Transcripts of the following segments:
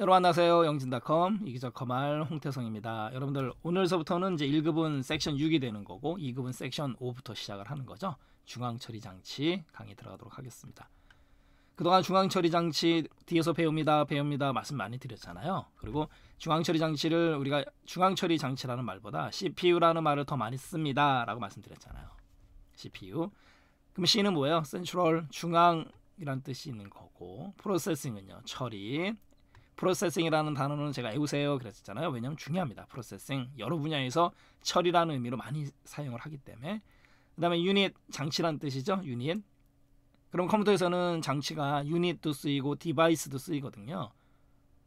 여러분 안녕하세요. 영진닷컴 이기적 커말 홍태성입니다. 여러분들 오늘서부터는 이제 1급은 섹션 6이 되는 거고 2급은 섹션 5부터 시작을 하는 거죠. 중앙 처리 장치 강의 들어가도록 하겠습니다. 그동안 중앙 처리 장치 뒤에서 배웁니다. 배웁니다. 말씀 많이 드렸잖아요. 그리고 중앙 처리 장치를 우리가 중앙 처리 장치라는 말보다 CPU라는 말을 더 많이 씁니다라고 말씀드렸잖아요. CPU. 그럼 C는 뭐예요? Central, 중앙이란 뜻이 있는 거고 프로세싱은요. 처리 프로세싱이라는 단어는 제가 외우세요 그랬잖아요. 왜냐면 중요합니다. 프로세싱 여러 분야에서 처리라는 의미로 많이 사용을 하기 때문에 그다음에 유닛 장치란 뜻이죠. 유닛 그럼 컴퓨터에서는 장치가 유닛도 쓰이고 디바이스도 쓰이거든요.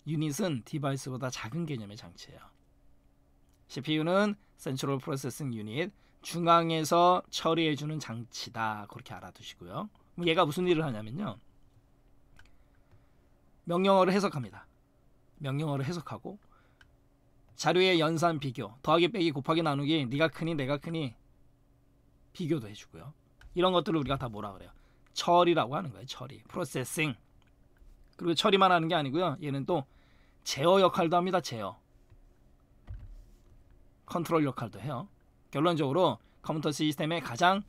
유닛은 디바이스보다 작은 개념의 장치예요. CPU는 센트럴 프로세싱 유닛 중앙에서 처리해주는 장치다 그렇게 알아두시고요. 얘가 무슨 일을 하냐면요. 명령어를 해석합니다. 명령어를 해석하고 자료의 연산 비교 더하기 빼기 곱하기 나누기 네가 크니 내가 크니 비교도 해주고요. 이런 것들을 우리가 다 뭐라 그래요? 처리라고 하는 거예요. 처리, 프로세싱. 그리고 처리만 하는 게 아니고요. 얘는 또 제어 역할도 합니다. 제어. 컨트롤 역할도 해요. 결론적으로 컴퓨터 시스템의 가장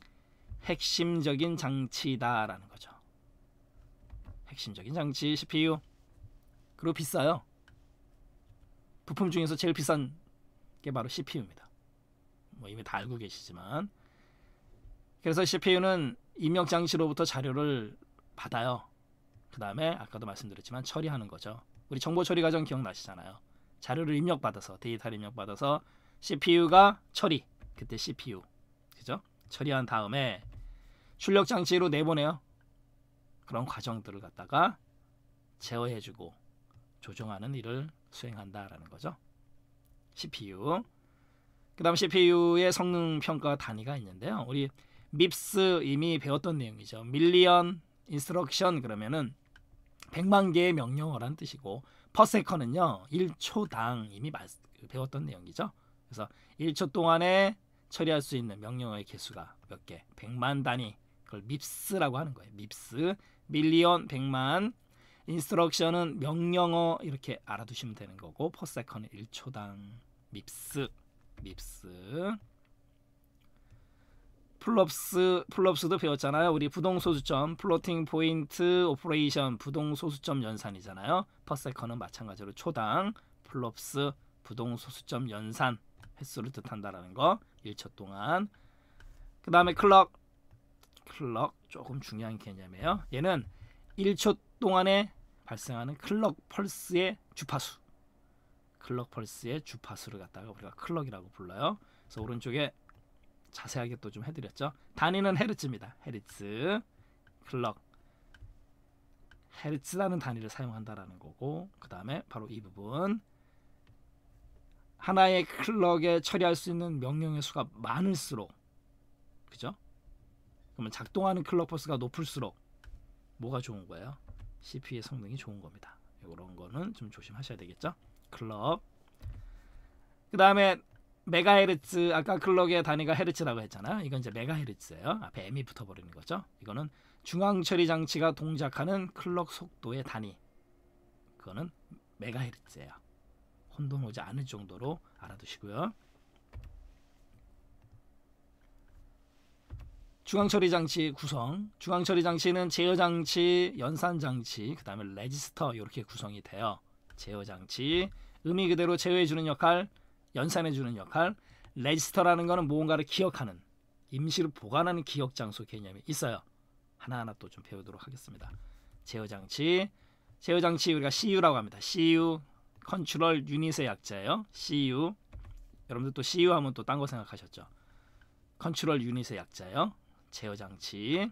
핵심적인 장치다라는 거죠. 핵심적인 장치 CPU. 그리고 비싸요. 부품 중에서 제일 비싼 게 바로 CPU입니다. 뭐 이미 다 알고 계시지만 그래서 CPU는 입력 장치로부터 자료를 받아요. 그 다음에 아까도 말씀드렸지만 처리하는 거죠. 우리 정보 처리 과정 기억나시잖아요. 자료를 입력받아서 데이터를 입력받아서 CPU가 처리 그때 CPU 그죠? 처리한 다음에 출력 장치로 내보내요. 그런 과정들을 갖다가 제어해주고 조정하는 일을 수행한다라는 거죠. CPU. 그다음 CPU의 성능 평가 단위가 있는데요. 우리 밉스 이미 배웠던 내용이죠. 밀리언 인스트럭션 그러면은 100만 개의 명령어란 뜻이고 퍼세컨은요. 1초당 이미 배웠던 내용이죠. 그래서 1초 동안에 처리할 수 있는 명령어의 개수가 몇 개? 100만 단위. 그걸 밉스라고 하는 거예요. 밉스. 밀리언 100만 인스트럭션은 명령어 이렇게 알아두시면 되는 거고 퍼 e 컨은 1초당 밉스 밉스 플롭스 플롭스도 배웠잖아요. 우리 부동소수점 플로팅 포인트 오퍼레이션 부동소수점 연산이잖아요. 퍼세컨은 마찬가지로 초당 플롭스 부동소수점 연산 횟수를 뜻한다라는 거 1초 동안 그 다음에 클럭 클럭 조금 중요한 개념이에요. 얘는 1초 동안에 발생하는 클럭 펄스의 주파수 클럭 펄스의 주파수를 갖다가 우리가 클럭이라고 불러요. 그래서 오른쪽에 자세하게 또 좀 해드렸죠. 단위는 헤르츠입니다. 헤르츠, 클럭, 헤르츠라는 단위를 사용한다라는 거고 그 다음에 바로 이 부분 하나의 클럭에 처리할 수 있는 명령의 수가 많을수록 그죠? 그러면 작동하는 클럭 펄스가 높을수록 뭐가 좋은 거예요? CPU의 성능이 좋은 겁니다. 이런 거는 좀 조심하셔야 되겠죠? 클럽. 그 다음에 메가헤르츠 아까 클럭의 단위가 헤르츠라고 했잖아요. 이건 이제 메가헤르츠예요. 앞에 m이 붙어버리는 거죠. 이거는 중앙 처리 장치가 동작하는 클럭 속도의 단위. 그거는 메가헤르츠예요. 혼동오지 않을 정도로 알아두시고요. 중앙처리 장치 구성. 중앙처리 장치는 제어 장치, 연산 장치, 그다음에 레지스터 이렇게 구성이 돼요. 제어 장치, 의미 그대로 제어해 주는 역할, 연산해 주는 역할. 레지스터라는 거는 무언가를 기억하는 임시로 보관하는 기억 장소 개념이 있어요. 하나하나 또 좀 배우도록 하겠습니다. 제어 장치. 제어 장치 우리가 CU라고 합니다. CU 컨트롤 유닛의 약자예요. CU. 여러분들 또 CU 하면 또 딴 거 생각하셨죠? 컨트롤 유닛의 약자예요. 제어 장치.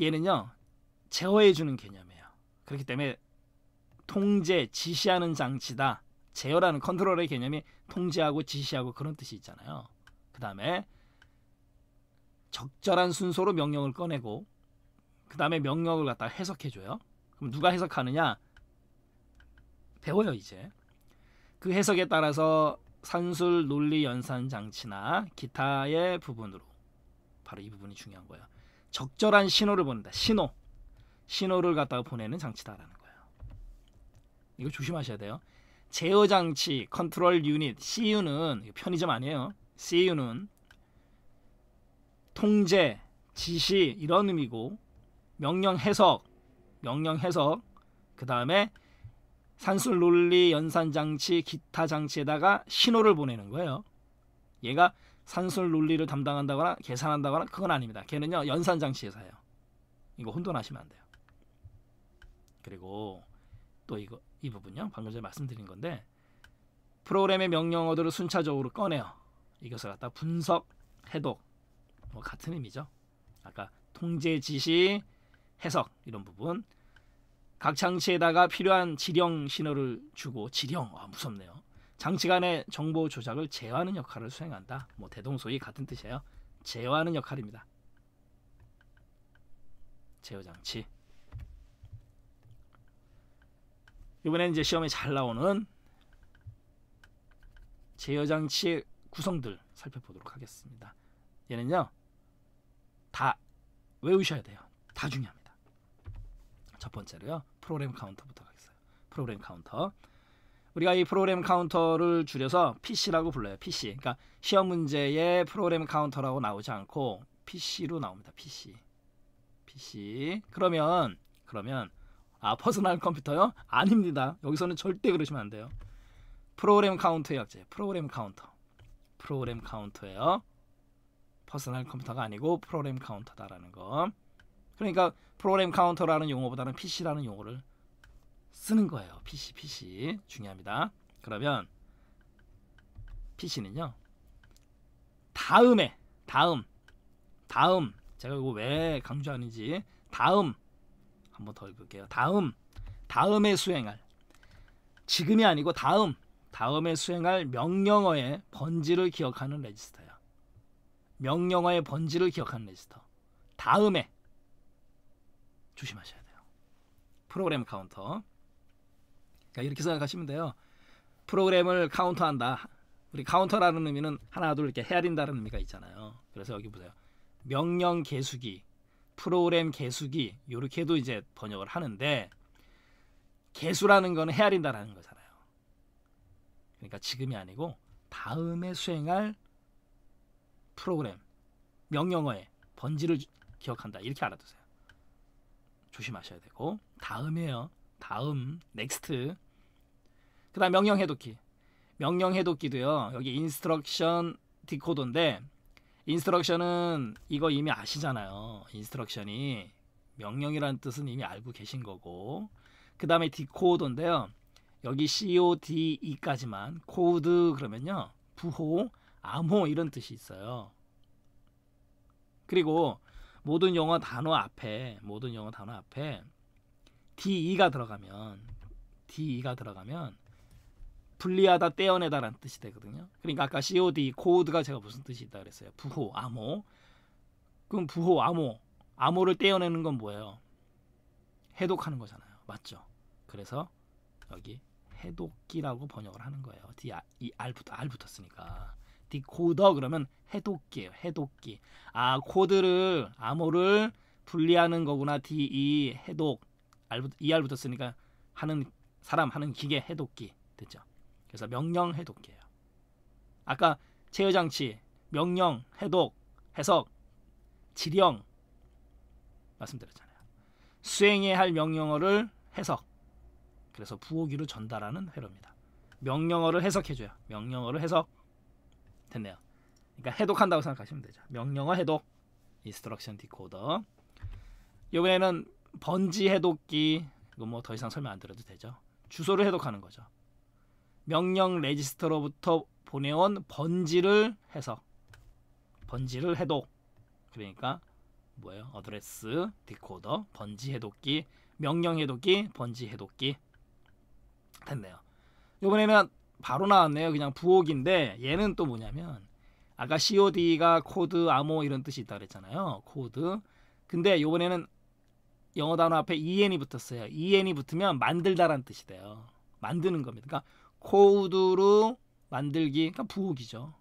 얘는요. 제어해 주는 개념이에요. 그렇기 때문에 통제, 지시하는 장치다. 제어라는 컨트롤의 개념이 통제하고 지시하고 그런 뜻이 있잖아요. 그다음에 적절한 순서로 명령을 꺼내고 그다음에 명령을 갖다 해석해 줘요. 그럼 누가 해석하느냐? 배워요, 이제. 그 해석에 따라서 산술 논리 연산 장치나 기타의 부분으로 바로 이 부분이 중요한 거예요. 적절한 신호를 보낸다. 신호. 신호를 갖다가 보내는 장치다라는 거예요. 이거 조심하셔야 돼요. 제어 장치, 컨트롤 유닛, CU는 편의점 아니에요. CU는 통제, 지시 이런 의미고 명령 해석, 명령 해석, 그 다음에 산술 논리, 연산 장치, 기타 장치에다가 신호를 보내는 거예요. 얘가 산술 논리를 담당한다거나 계산한다거나 그건 아닙니다. 걔는요 연산 장치에서 해요. 이거 혼돈하시면 안 돼요. 그리고 또 이거 이 부분요 방금 전에 말씀드린 건데 프로그램의 명령어들을 순차적으로 꺼내요. 이것을 갖다 분석, 해독 뭐 같은 의미죠. 아까 통제 지시, 해석 이런 부분 각 장치에다가 필요한 지령 신호를 주고 지령 아 무섭네요. 장치 간의 정보 조작을 제어하는 역할을 수행한다. 뭐 대동소이 같은 뜻이에요. 제어하는 역할입니다. 제어 장치. 이번엔 이제 시험에 잘 나오는 제어 장치의 구성들 살펴보도록 하겠습니다. 얘는요. 다 외우셔야 돼요. 다 중요합니다. 첫 번째로요. 프로그램 카운터부터 가겠어요. 프로그램 카운터. 우리가 이 프로그램 카운터를 줄여서 PC라고 불러요. PC. 그러니까 시험 문제에 프로그램 카운터라고 나오지 않고 PC로 나옵니다. PC. PC. 그러면 그러면 아 퍼스널 컴퓨터요? 아닙니다. 여기서는 절대 그러시면 안 돼요. 프로그램 카운터의 약자 프로그램 카운터. 프로그램 카운터예요. 퍼스널 컴퓨터가 아니고 프로그램 카운터다라는 거. 그러니까 프로그램 카운터라는 용어보다는 PC라는 용어를 쓰는 거예요. PC, PC 중요합니다. 그러면 PC는요. 다음에 다음 다음 제가 이거 왜 강조하는지 다음 한번 더 읽을게요. 다음 다음에 수행할 지금이 아니고 다음 다음에 수행할 명령어의 번지를 기억하는 레지스터야. 명령어의 번지를 기억하는 레지스터. 다음에 조심하셔야 돼요. 프로그램 카운터. 그 이렇게 생각하시면 돼요. 프로그램을 카운터한다. 우리 카운터라는 의미는 하나 둘 이렇게 헤아린다는 의미가 있잖아요. 그래서 여기 보세요. 명령 개수기, 프로그램 개수기 요렇게도 이제 번역을 하는데 개수라는 거는 헤아린다라는 거잖아요. 그러니까 지금이 아니고 다음에 수행할 프로그램 명령어의 번지를 기억한다. 이렇게 알아두세요. 조심하셔야 되고 다음이에요. 다음 넥스트 그 다음 명령 해독기 명령 해독기도요. 여기 인스트럭션 디코더인데 인스트럭션은 이거 이미 아시잖아요. 인스트럭션이 명령이라는 뜻은 이미 알고 계신 거고 그 다음에 디코더인데요. 여기 CODE까지만 코드 그러면요. 부호, 암호 이런 뜻이 있어요. 그리고 모든 영어 단어 앞에 모든 영어 단어 앞에 de가 들어가면 de가 들어가면 분리하다 떼어내다라는 뜻이 되거든요. 그러니까 아까 COD 코드가 제가 무슨 뜻이 있다 그랬어요. 부호 암호. 그럼 부호 암호 암호를 떼어내는 건 뭐예요? 해독하는 거잖아요. 맞죠? 그래서 여기 해독기라고 번역을 하는 거예요. D 이 R부터 R 붙었으니까 D 코더 그러면 해독기예요. 해독기. 아 코드를 암호를 분리하는 거구나. D E 해독 ER 붙었으니까 하는 사람 하는 기계 해독기 됐죠. 그래서 명령 해독기예요. 아까 체어 장치 명령 해독 해석 지령 말씀드렸잖아요. 수행해야 할 명령어를 해석 그래서 부호기로 전달하는 회로입니다. 명령어를 해석해줘요. 명령어를 해석 됐네요. 그러니까 해독한다고 생각하시면 되죠. 명령어 해독, instruction decoder. 이번에는 번지 해독기. 이거 뭐더 이상 설명 안 드려도 되죠. 주소를 해독하는 거죠. 명령 레지스터로부터 보내온 번지를 해석. 번지를 해독. 그러니까 뭐예요? 어드레스, 디코더, 번지 해독기, 명령 해독기, 번지 해독기 됐네요. 이번에는 바로 나왔네요. 그냥 부호인데 얘는 또 뭐냐면 아까 COD가 코드, 암호 이런 뜻이 있다 그랬잖아요. 코드. 근데 요번에는 영어 단어 앞에 en이 붙었어요. en이 붙으면 만들다란 뜻이 돼요. 만드는 겁니다. 그러니까 코드로 만들기, 그러니까 부호기죠.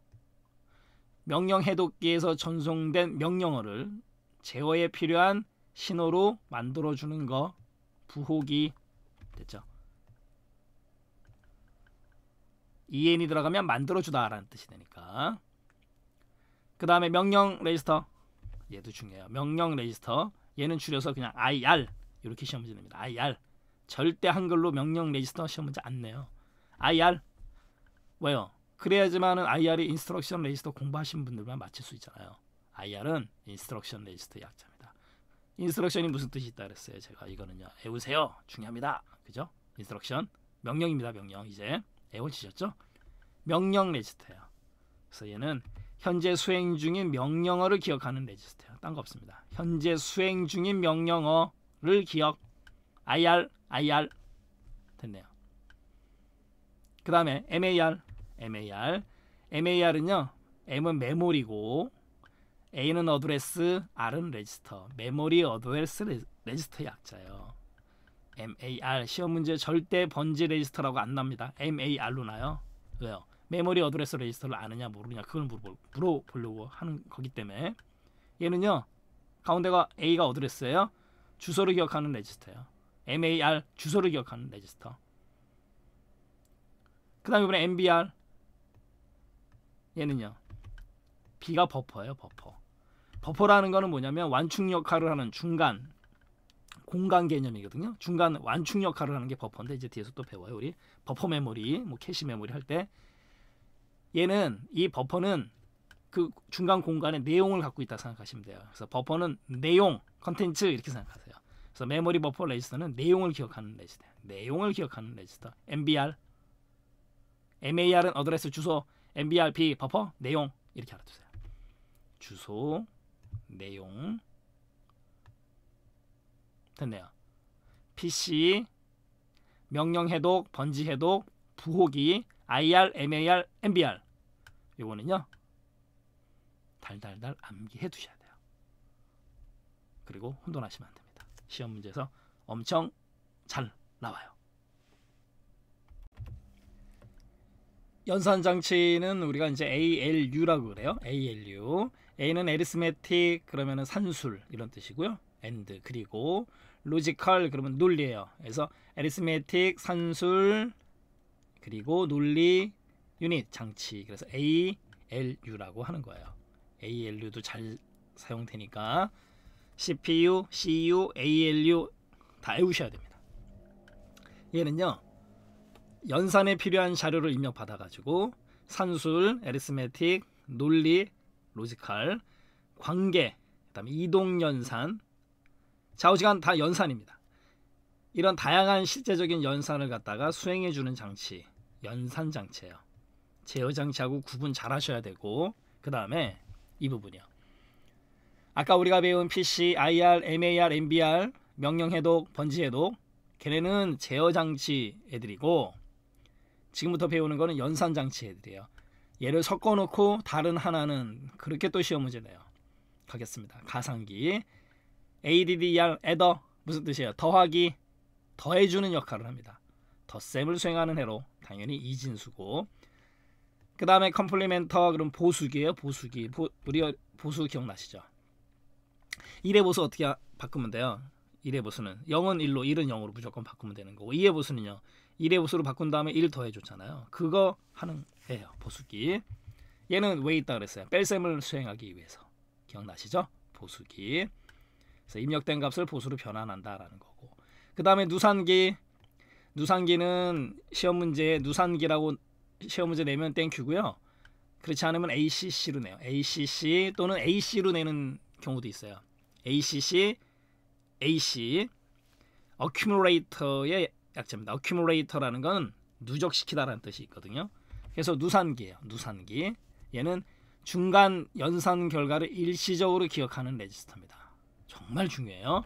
명령 해독기에서 전송된 명령어를 제어에 필요한 신호로 만들어주는 거 부호기 됐죠. en이 들어가면 만들어주다라는 뜻이 되니까 그 다음에 명령 레지스터 얘도 중요해요. 명령 레지스터 얘는 줄여서 그냥 IR 이렇게 시험 문제 냅니다. IR 절대 한글로 명령 레지스터 시험 문제 안 내요. IR 왜요? 그래야지만은 IR이 인스트럭션 레지스터 공부하신 분들만 맞힐 수 있잖아요. IR은 인스트럭션 레지스터 약자입니다. 인스트럭션이 무슨 뜻이 있다 그랬어요. 제가 이거는요. 외우세요. 중요합니다. 그죠? 인스트럭션 명령입니다. 명령 이제 외워지셨죠? 명령 레지스터예요. 그래서 얘는 현재 수행 중인 명령어를 기억하는 레지스트예요. 딴 거 없습니다. 현재 수행 중인 명령어를 기억 IR IR 됐네요. 그 다음에 MAR MAR MAR은요 M은 메모리고 A는 어드레스 R은 레지스터 메모리 어드레스 레지스터 약자예요. MAR 시험 문제 절대 번지 레지스터라고 안 납니다. MAR로 나요. 왜요? 메모리 어드레스 레지스터를 아느냐 모르냐 그걸 물어보려고 하는 거기 때문에 얘는요 가운데가 A가 어드레스예요 주소를 기억하는 레지스터예요 MAR 주소를 기억하는 레지스터 그 다음에 이번에 MBR 얘는요 B가 버퍼예요 버퍼 버퍼라는 거는 뭐냐면 완충 역할을 하는 중간 공간 개념이거든요. 중간 완충 역할을 하는 게 버퍼인데 이제 뒤에서 또 배워요. 우리 버퍼 메모리, 뭐 캐시 메모리 할때 얘는 이 버퍼는 그 중간 공간에 내용을 갖고 있다 생각하시면 돼요. 그래서 버퍼는 내용, 컨텐츠 이렇게 생각하세요. 그래서 메모리 버퍼 레지스터는 내용을 기억하는 레지스터, 내용을 기억하는 레지스터, MBR, MAR은 어드레스 주소, MBRP 버퍼 내용 이렇게 알아두세요. 주소, 내용 됐네요. PC 명령 해독, 번지 해독, 부호기, IR, MAR, MBR 요거는요. 달달달 암기해 두셔야 돼요. 그리고 혼돈하시면 안 됩니다. 시험 문제에서 엄청 잘 나와요. 연산 장치는 우리가 이제 ALU라고 그래요. ALU. A는 에리스메틱 그러면은 산술 이런 뜻이고요. AND 그리고 로지컬 그러면 논리예요. 그래서 에리스메틱 산술 그리고 논리 유닛 장치 그래서 ALU라고 하는 거예요. ALU도 잘 사용되니까 CPU, CU, ALU 다 외우셔야 됩니다. 얘는요. 연산에 필요한 자료를 입력받아 가지고 산술, 에리스메틱, 논리, 로지컬, 관계, 그다음에 이동 연산, 좌우지간 다 연산입니다. 이런 다양한 실제적인 연산을 갖다가 수행해 주는 장치, 연산 장치예요. 제어장치하고 구분 잘 하셔야 되고 그 다음에 이 부분이요. 아까 우리가 배운 PC, IR, MAR, MBR, 명령 해독, 번지 해독 걔네는 제어장치 애들이고 지금부터 배우는 거는 연산장치 애들이에요. 얘를 섞어놓고 다른 하나는 그렇게 또 시험 문제 네요 가겠습니다. 가상기 ADDR, e, 애더 무슨 뜻이에요? 더하기, 더해주는 역할을 합니다. 더셈을 수행하는 해로 당연히 이진수고 그 다음에 컴플리멘터 그럼 보수기예요 보수기 보, 우리 어, 보수 기억나시죠 1의 보수 어떻게 바꾸면 돼요 1의 보수는 0은 1로 1은 0으로 무조건 바꾸면 되는 거고 2의 보수는요 1의 보수로 바꾼 다음에 1 더해줬잖아요 그거 하는 애예요 보수기 얘는 왜 있다 그랬어요 뺄셈을 수행하기 위해서 기억나시죠 보수기 그래서 입력된 값을 보수로 변환한다라는 거고 그 다음에 누산기 누산기는 시험 문제에 누산기라고 시험 문제 내면 땡큐고요. 그렇지 않으면 ACC로 내요. ACC 또는 AC로 내는 경우도 있어요. ACC, AC, accumulator의 약자입니다. accumulator라는 건 누적시키다라는 뜻이 있거든요. 그래서 누산기예요. 누산기. 얘는 중간 연산 결과를 일시적으로 기억하는 레지스터입니다. 정말 중요해요.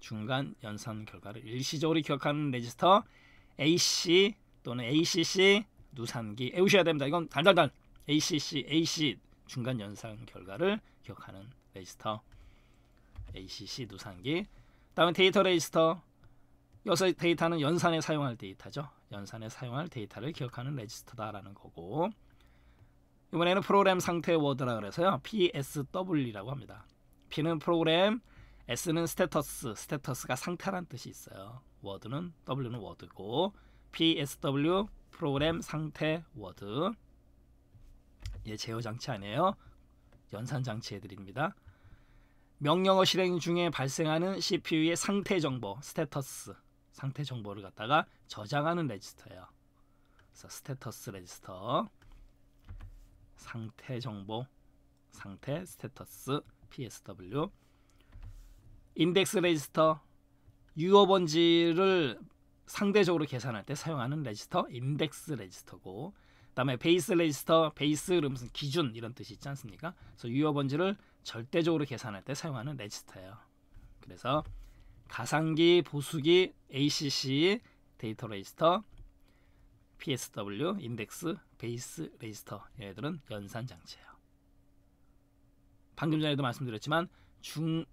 중간 연산 결과를 일시적으로 기억하는 레지스터 AC 또는 ACC, 누산기 외우셔야 됩니다. 이건 달달달 ACC AC 중간 연산 결과를 기억하는 레지스터 ACC 누산기 다음에 데이터 레지스터 여기서 데이터는 연산에 사용할 데이터죠. 연산에 사용할 데이터를 기억하는 레지스터다라는 거고 이번에는 프로그램 상태 워드라 그래서요. PSW라고 합니다. P는 프로그램, S는 스테터스, 스테터스가 상태란 뜻이 있어요. 워드는 W는 워드고 PSW 프로그램 상태 워드 예 제어 장치 아니에요 연산 장치 해드립니다 명령어 실행 중에 발생하는 CPU의 상태 정보 스테터스 상태 정보를 갖다가 저장하는 레지스터예요 그래서 스테터스 레지스터 상태 정보 상태 스테터스 PSW 인덱스 레지스터 유효 번지를 상대적으로 계산할 때 사용하는 레지스터 인덱스 레지스터고 그다음에 베이스 레지스터 베이스 무슨 기준 이런 뜻이 있지 않습니까? 그래서 유효 번지를 절대적으로 계산할 때 사용하는 레지스터예요. 그래서 가상기 보수기 ACC 데이터 레지스터 PSW 인덱스 베이스 레지스터 얘들은 연산 장치예요. 방금 전에도 말씀드렸지만 중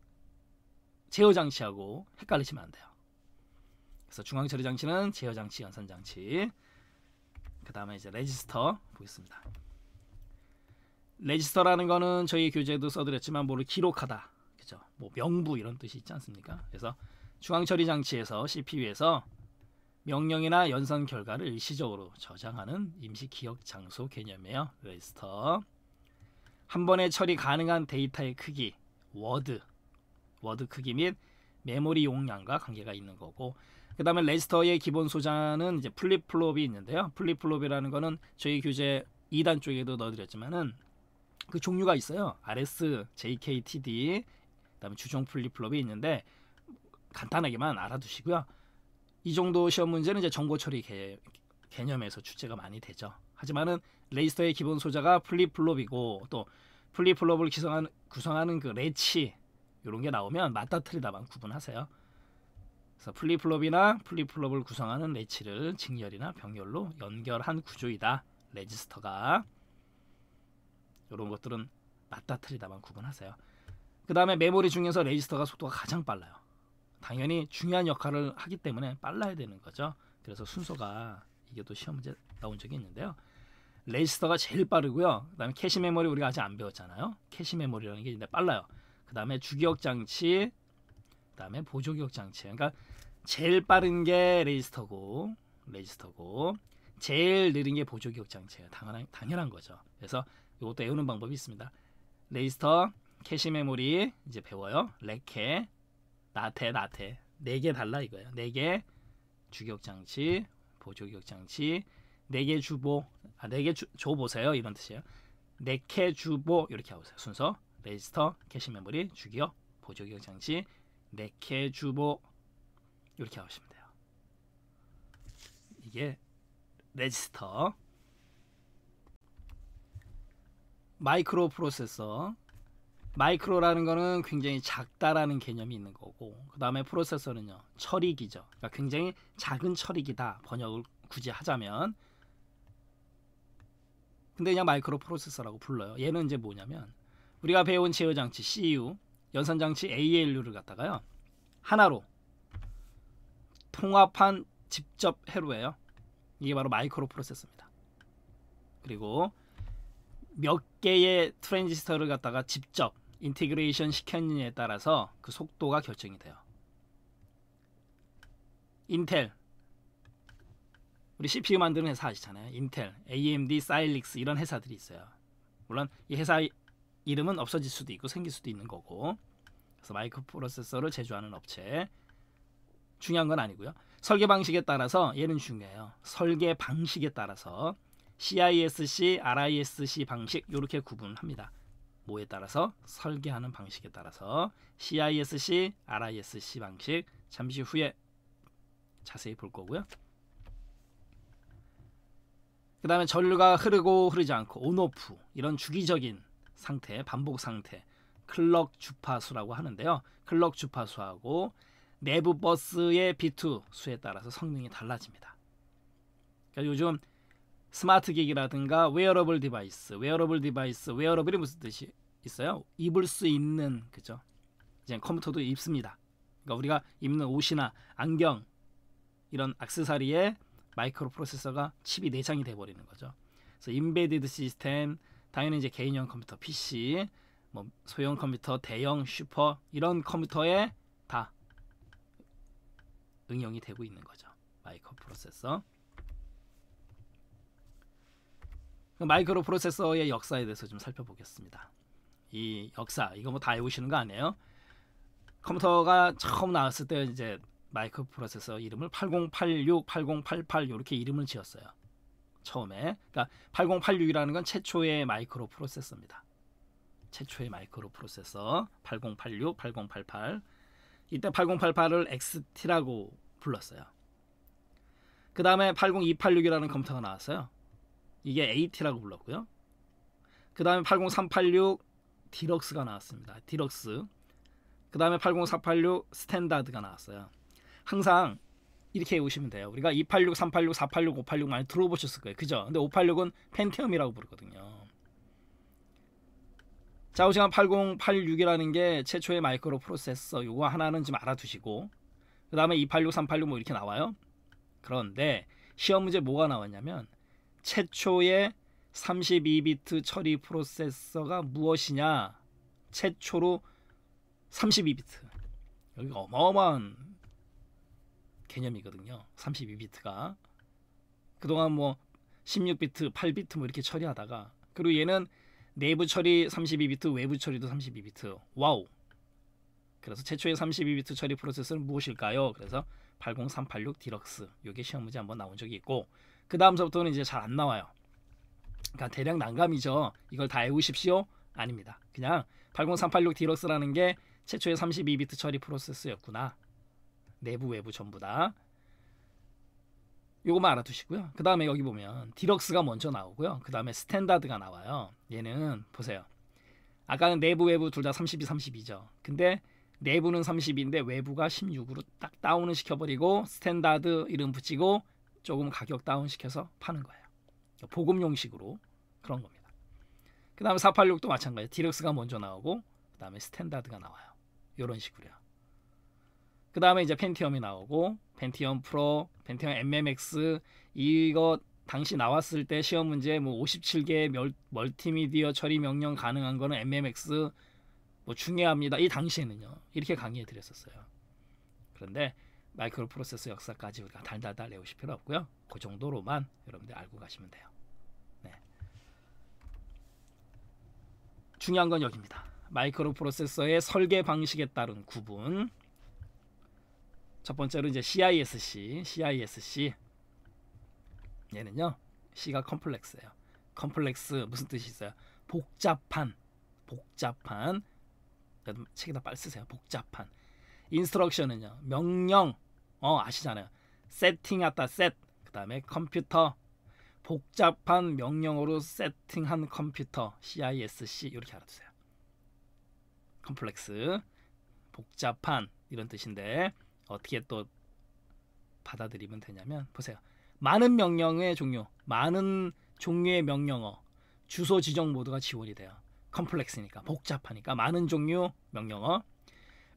제어 장치하고 헷갈리시면 안 돼요. 그래서 중앙 처리 장치는 제어 장치, 연산 장치. 그 다음에 이제 레지스터 보겠습니다. 레지스터라는 거는 저희 교재도 써드렸지만 뭐를 기록하다, 그죠? 뭐 명부 이런 뜻이 있지 않습니까? 그래서 중앙 처리 장치에서 CPU에서 명령이나 연산 결과를 일시적으로 저장하는 임시 기억 장소 개념이에요. 레지스터. 한 번에 처리 가능한 데이터의 크기, 워드, 워드 크기 및 메모리 용량과 관계가 있는 거고 그다음에 레지스터의 기본 소자는 이제 플립플롭이 있는데요. 플립플롭이라는 거는 저희 교재 2단 쪽에도 넣어드렸지만은 그 종류가 있어요. RS, JK, TD, 그다음에 주종 플립플롭이 있는데 간단하게만 알아두시고요. 이 정도 시험 문제는 이제 정보 처리 개, 개념에서 출제가 많이 되죠. 하지만은 레이스터의 기본 소자가 플립플롭이고 또 플립플롭을 구성하는, 구성하는 그 레치 이런 게 나오면 맞다 틀리다만 구분하세요. 그래서 플립플롭이나 플립플롭을 구성하는 매치를 직렬이나 병렬로 연결한 구조이다. 레지스터가 이런 것들은 맞다 틀리다만 구분하세요. 그 다음에 메모리 중에서 레지스터가 속도가 가장 빨라요. 당연히 중요한 역할을 하기 때문에 빨라야 되는 거죠. 그래서 순서가 이게 또 시험 문제 나온 적이 있는데요. 레지스터가 제일 빠르고요. 그 다음에 캐시 메모리 우리가 아직 안 배웠잖아요. 캐시 메모리라는 게 이제 빨라요. 그 다음에 주기억 장치, 그다음에 보조 기억 장치. 그러니까 제일 빠른 게 레지스터고 레지스터고 제일 느린 게 보조 기억 장치예요. 당연한 당연한 거죠. 그래서 이것도 외우는 방법이 있습니다. 레지스터 캐시 메모리 이제 배워요. 레케 나테 나테 네 개 달라 이거예요. 네 개 주격 장치 보조 기억 장치 네 개 주보 아 네개줘 보세요 이런 뜻이에요. 네 개 주보 이렇게 하고 있어요. 순서 레지스터 캐시 메모리 주기억 보조 기억 장치 네케 주보 이렇게 하시면 돼요. 이게 레지스터 마이크로 프로세서 마이크로라는 거는 굉장히 작다라는 개념이 있는 거고 그 다음에 프로세서는요 처리기죠 그러니까 굉장히 작은 처리기다 번역을 굳이 하자면 근데 그냥 마이크로 프로세서라고 불러요 얘는 이제 뭐냐면 우리가 배운 제어장치 CU 연산장치 ALU를 갖다가요 하나로 통합한 직접 회로예요. 이게 바로 마이크로 프로세스입니다 그리고 몇 개의 트랜지스터를 갖다가 직접 인티그레이션 시켰느냐에 따라서 그 속도가 결정이 돼요. 인텔 우리 CPU 만드는 회사 아시잖아요. 인텔, AMD, 사일릭스 이런 회사들이 있어요. 물론 이 회사 이름은 없어질 수도 있고 생길 수도 있는 거고 그래서 마이크프로세서를 제조하는 업체 중요한 건 아니고요. 설계 방식에 따라서 얘는 중요해요. 설계 방식에 따라서 CISC, RISC 방식 이렇게 구분합니다. 뭐에 따라서 설계하는 방식에 따라서 CISC, RISC 방식 잠시 후에 자세히 볼 거고요. 그 다음에 전류가 흐르고 흐르지 않고 온오프 이런 주기적인 상태, 반복 상태, 클럭 주파수라고 하는데요. 클럭 주파수하고 내부 버스의 비2 수에 따라서 성능이 달라집니다. 그러니까 요즘 스마트 기기라든가 웨어러블 디바이스, 웨어러블 디바이스, 웨어러블이 무슨 뜻이 있어요? 입을 수 있는 그죠? 이제 컴퓨터도 입습니다. 그러니까 우리가 입는 옷이나 안경 이런 악세사리에 마이크로 프로세서가 칩이 내장이 돼 버리는 거죠. 그래서 인베디드 시스템, 당연히 이제 개인용 컴퓨터, PC, 뭐 소형 컴퓨터, 대형 슈퍼 이런 컴퓨터에 다 응용이 되고 있는 거죠. 마이크로 프로세서. 그러니까 마이크로 프로세서의 역사에 대해서 좀 살펴보겠습니다. 이 역사 이거 뭐다 외우시는 거 아니에요? 컴퓨터가 처음 나왔을 때 이제 마이크로 프로세서 이름을 8086, 8088 이렇게 이름을 지었어요. 처음에. 그러니까 8086이라는 건 최초의 마이크로 프로세서입니다. 최초의 마이크로 프로세서 8086, 8088. 이때 8088을 XT라고 불렀어요. 그 다음에 80286이라는 컴퓨터가 나왔어요. 이게 AT라고 불렀고요. 그 다음에 80386 디럭스가 나왔습니다. 디럭스. 그 다음에 80486 스탠다드가 나왔어요. 항상 이렇게 오시면 돼요. 우리가 286, 386, 486, 586 많이 들어보셨을 거예요. 그죠? 근데 586은 펜티엄이라고 부르거든요. 자오징어 8086이라는 게 최초의 마이크로 프로세서 요거 하나는 좀 알아두시고 그 다음에 286, 386 뭐 이렇게 나와요. 그런데 시험 문제 뭐가 나왔냐면 최초의 32비트 처리 프로세서가 무엇이냐 최초로 32비트 여기가 어마어마한 개념이거든요. 32비트가 그동안 뭐 16비트, 8비트 뭐 이렇게 처리하다가 그리고 얘는 내부 처리 32비트, 외부 처리도 32비트. 와우. 그래서 최초의 32비트 처리 프로세스는 무엇일까요? 그래서 80386 디럭스 요게 시험 문제 한번 나온 적이 있고 그 다음서부터는 이제 잘 안 나와요. 그러니까 대략 난감이죠. 이걸 다 외우십시오. 아닙니다. 그냥 80386 디럭스라는 게 최초의 32비트 처리 프로세스였구나. 내부 외부 전부 다. 요거만 알아두시고요. 그 다음에 여기 보면 디럭스가 먼저 나오고요. 그 다음에 스탠다드가 나와요. 얘는 보세요. 아까는 내부 외부 둘 다 32, 32죠. 근데 내부는 30인데 외부가 16으로 딱 다운을 시켜버리고 스탠다드 이름 붙이고 조금 가격 다운 시켜서 파는 거예요. 그러니까 보급용식으로 그런 겁니다. 그 다음에 486도 마찬가지예요. 디럭스가 먼저 나오고 그 다음에 스탠다드가 나와요. 이런 식으로요. 그 다음에 이제 펜티엄이 나오고 펜티엄 프로, 펜티엄 MMX 이거 당시 나왔을 때 시험 문제 뭐 57개 멀, 티미디어 처리 명령 가능한 거는 MMX 뭐 중요합니다. 이 당시에는요. 이렇게 강의해 드렸었어요. 그런데 마이크로 프로세서 역사까지 우리가 달달달 내우실 필요 없고요. 그 정도로만 여러분들 알고 가시면 돼요. 네. 중요한 건 여기입니다. 마이크로 프로세서의 설계 방식에 따른 구분 첫 번째로 이제 CISC, CISC 얘는요 C가 컴플렉스예요. 컴플렉스 무슨 뜻이 있어요? 복잡한, 복잡한 책에다 빨리 쓰세요. 복잡한 인스트럭션은요 명령 어 아시잖아요. 세팅하다 셋 그다음에 컴퓨터 복잡한 명령어로 세팅한 컴퓨터 CISC 이렇게 알아두세요. 컴플렉스 복잡한 이런 뜻인데 어떻게 또 받아들이면 되냐면 보세요. 많은 명령의 종류, 많은 종류의 명령어, 주소 지정 모두가 지원이 돼요. 컴플렉스니까 복잡하니까 많은 종류 명령어,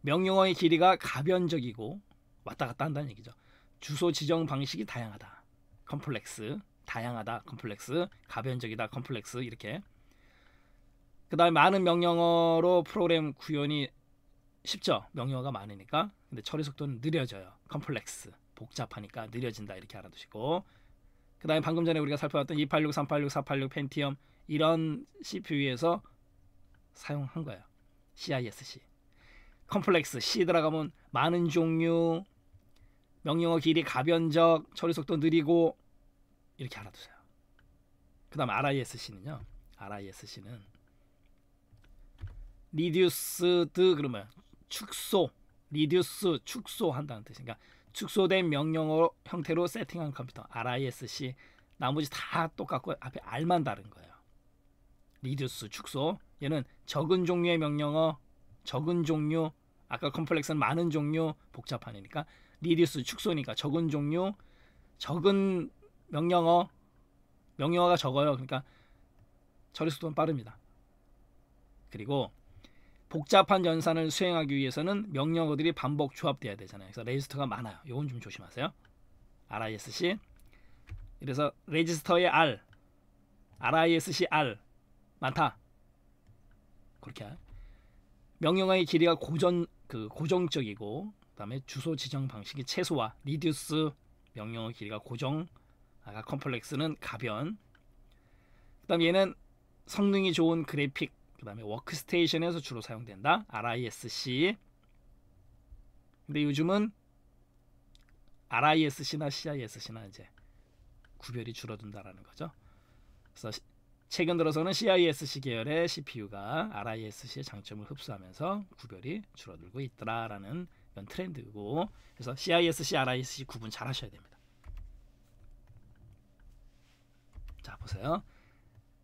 명령어의 길이가 가변적이고 왔다 갔다 한다는 얘기죠. 주소 지정 방식이 다양하다. 컴플렉스, 다양하다. 컴플렉스, 가변적이다. 컴플렉스 이렇게. 그다음에 많은 명령어로 프로그램 구현이 쉽죠. 명령어가 많으니까. 근데 처리 속도는 느려져요. 컴플렉스. 복잡하니까 느려진다. 이렇게 알아두시고. 그 다음에 방금 전에 우리가 살펴봤던 286, 386, 486, 펜티엄 이런 CPU에서 사용한 거예요. CISC. 컴플렉스 C 들어가면 많은 종류, 명령어 길이 가변적, 처리 속도 느리고 이렇게 알아두세요. 그 다음 RISC는요. RISC는 리 e d u c 그러면 축소, 리듀스, 축소한다는 뜻이니까 그러니까 축소된 명령어 형태로 세팅한 컴퓨터 RISC 나머지 다 똑같고 앞에 R만 다른 거예요. 리듀스, 축소 얘는 적은 종류의 명령어, 적은 종류 아까 컴플렉스는 많은 종류 복잡하니까 리듀스 축소니까 적은 종류 적은 명령어 명령어가 적어요. 그러니까 처리 속도는 빠릅니다. 그리고 복잡한 연산을 수행하기 위해서는 명령어들이 반복 조합돼야 되잖아요. 그래서 레지스터가 많아요. 이건 좀 조심하세요. RISC 그래서 레지스터의 R RISC R 많다. 그렇게 명령어의 길이가 고전 그 고정적이고 그다음에 주소 지정 방식이 최소화 리듀스 명령어 길이가 고정 아까 컴플렉스는 가변 그다음 얘는 성능이 좋은 그래픽 그 다음에 워크스테이션에서 주로 사용된다. RISC. 근데 요즘은 RISC나 CISC나 이제 구별이 줄어든다라는 거죠. 그래서 최근 들어서는 CISC 계열의 CPU가 RISC의 장점을 흡수하면서 구별이 줄어들고 있더라라는 이런 트렌드고 그래서 CISC, RISC 구분 잘 하셔야 됩니다. 자 보세요.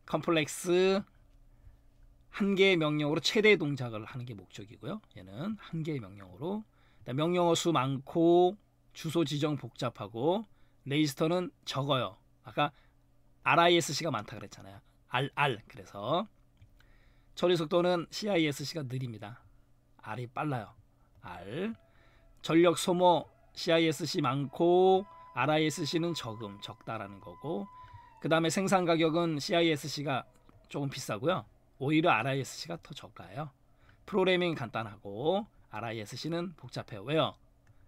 컴플렉스 한 개의 명령으로 최대 동작을 하는 게 목적이고요. 얘는 한 개의 명령으로 명령어 수 많고 주소 지정 복잡하고 레이스터는 적어요. 아까 RISC가 많다 그랬잖아요. RR 그래서 처리 속도는 CISC가 느립니다. R이 빨라요. R 전력 소모 CISC 많고 RISC는 적음 적다라는 거고 그 다음에 생산 가격은 CISC가 조금 비싸고요. 오히려 RISC가 더 적어요. 프로그래밍 간단하고 RISC는 복잡해요. 왜요?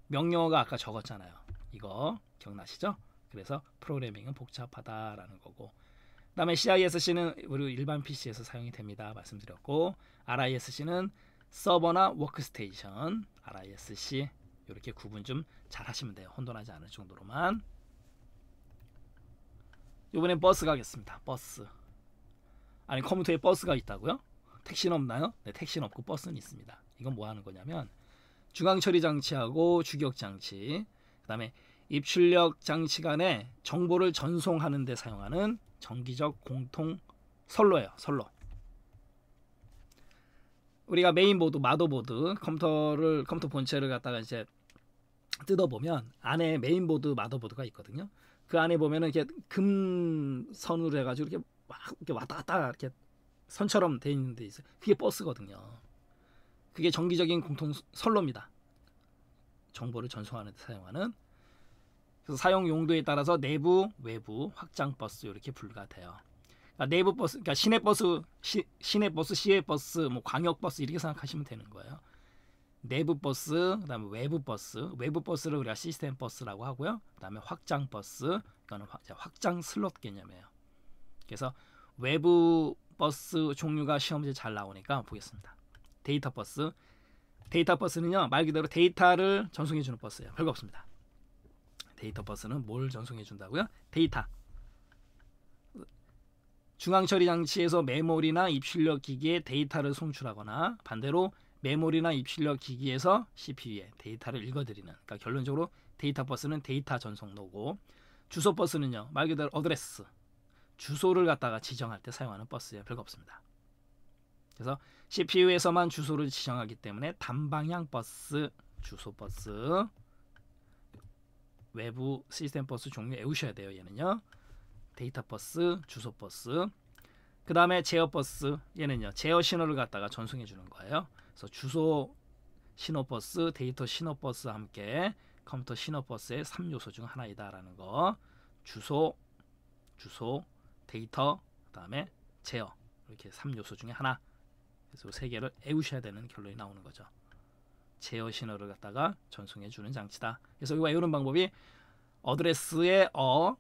명령어가 아까 적었잖아요. 이거 기억나시죠? 그래서 프로그래밍은 복잡하다라는 거고 그 다음에 CISC는 우리 일반 PC에서 사용이 됩니다. 말씀드렸고 RISC는 서버나 워크스테이션 RISC 이렇게 구분 좀 잘 하시면 돼요. 혼돈하지 않을 정도로만 이번엔 버스 가겠습니다. 버스 아니 컴퓨터에 버스가 있다고요? 택시는 없나요? 네, 택시는 없고 버스는 있습니다. 이건 뭐 하는 거냐면 중앙 처리 장치하고 주격 장치, 그다음에 입출력 장치 간에 정보를 전송하는 데 사용하는 정기적 공통 선로예요. 선로. 우리가 메인보드, 마더보드, 컴퓨터를 컴퓨터 본체를 갖다가 이제 뜯어보면 안에 메인보드, 마더보드가 있거든요. 그 안에 보면은 이렇게 금선으로 해가지고 이렇게 막 이렇게 왔다 갔다 이렇게 선처럼 돼 있는 데 있어요. 그게 버스거든요. 그게 정기적인 공통 선로입니다. 정보를 전송하는 데 사용하는 그래서 사용 용도에 따라서 내부, 외부, 확장 버스 이렇게 불가돼요 그러니까 내부 버스, 그러니까 시내 버스, 시, 시내 버스, 시외 버스, 뭐 광역 버스 이렇게 생각하시면 되는 거예요. 내부 버스, 그다음에 외부 버스, 외부 버스를 우리가 시스템 버스라고 하고요. 그다음에 확장 버스, 이거는 확, 확장 슬롯 개념이에요. 그래서 외부 버스 종류가 시험 지제잘 나오니까 보겠습니다. 데이터 버스. 데이터 버스는요 말 그대로 데이터를 전송해 주는 버스예요. 별거 없습니다. 데이터 버스는 뭘 전송해 준다고요? 데이터. 중앙 처리 장치에서 메모리나 입출력 기기에 데이터를 송출하거나 반대로 메모리나 입출력 기기에서 CPU에 데이터를 읽어드리는 그러니까 결론적으로 데이터 버스는 데이터 전송로고 주소 버스는요 말 그대로 어드레스 주소를 갖다가 지정할 때 사용하는 버스에 별거 없습니다. 그래서 CPU에서만 주소를 지정하기 때문에 단방향 버스, 주소 버스, 외부 시스템 버스 종류 외우셔야 돼요. 얘는요. 데이터 버스, 주소 버스. 그 다음에 제어 버스 얘는요. 제어 신호를 갖다가 전송해 주는 거예요. 그래서 주소 신호 버스, 데이터 신호 버스와 함께 컴퓨터 신호 버스의 3요소 중 하나이다라는 거. 주소, 주소, 데이터, 그다음에 제어 이렇게 3요소 중에 하나. 그래서 세 개를 애우셔야 되는 결론이 나오는 거죠. 제어 신호를 갖다가 전송해 주는 장치다. 그래서 이거 외우는 방법이 어드레스의 어,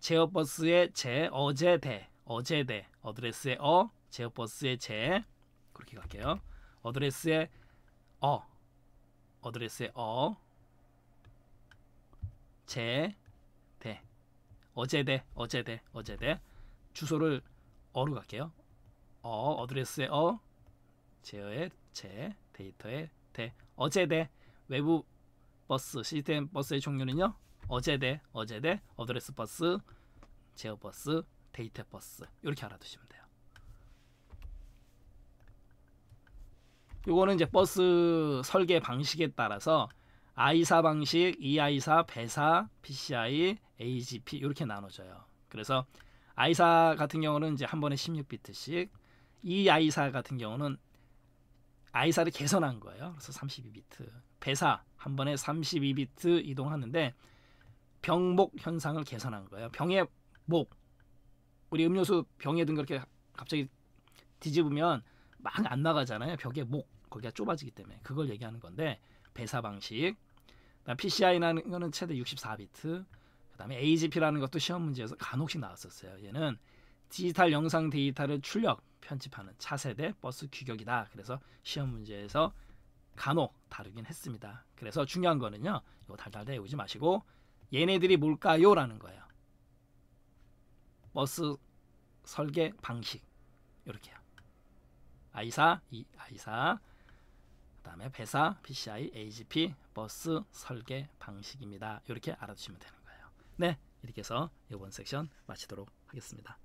제어 버스의 제, 어제 대, 어제 대, 어드레스의 어, 제어 버스의 제 그렇게 갈게요. 어드레스의 어, 어드레스의 어, 제, 대 어제대 어제대 어제대 주소를 어로 갈게요. 어 어드레스의 어 제어의 제 데이터의 대 어제대 외부 버스 시스템 버스의 종류는요. 어제대 어제대 어드레스 버스 제어 버스 데이터 버스 이렇게 알아두시면 돼요. 요거는 이제 버스 설계 방식에 따라서 아이사 방식, 이아이사 배사, PCI, AGP 이렇게 나눠져요. 그래서 아이사 같은 경우는 이제 한 번에 16비트씩 이 아이사 같은 경우는 아이사를 개선한 거예요. 그래서 32비트 배사 한 번에 32비트 이동하는데 병목 현상을 개선한 거예요. 병의 목 우리 음료수 병에 든 그렇게 갑자기 뒤집으면 막 안 나가잖아요. 벽의 목 거기가 좁아지기 때문에 그걸 얘기하는 건데 배사 방식. PCI라는 거는 최대 64비트, 그다음에 AGP라는 것도 시험 문제에서 간혹씩 나왔었어요. 얘는 디지털 영상 데이터를 출력, 편집하는 차세대 버스 규격이다. 그래서 시험 문제에서 간혹 다루긴 했습니다. 그래서 중요한 거는요. 이거 달달대 외우지 마시고 얘네들이 뭘까요? 라는 거예요. 버스 설계 방식 이렇게요. 아이사, 이 아이사, 그다음에 배사, PCI, AGP, 버스 설계 방식입니다. 이렇게 알아두시면 되는. 네, 이렇게 해서 이번 섹션 마치도록 하겠습니다.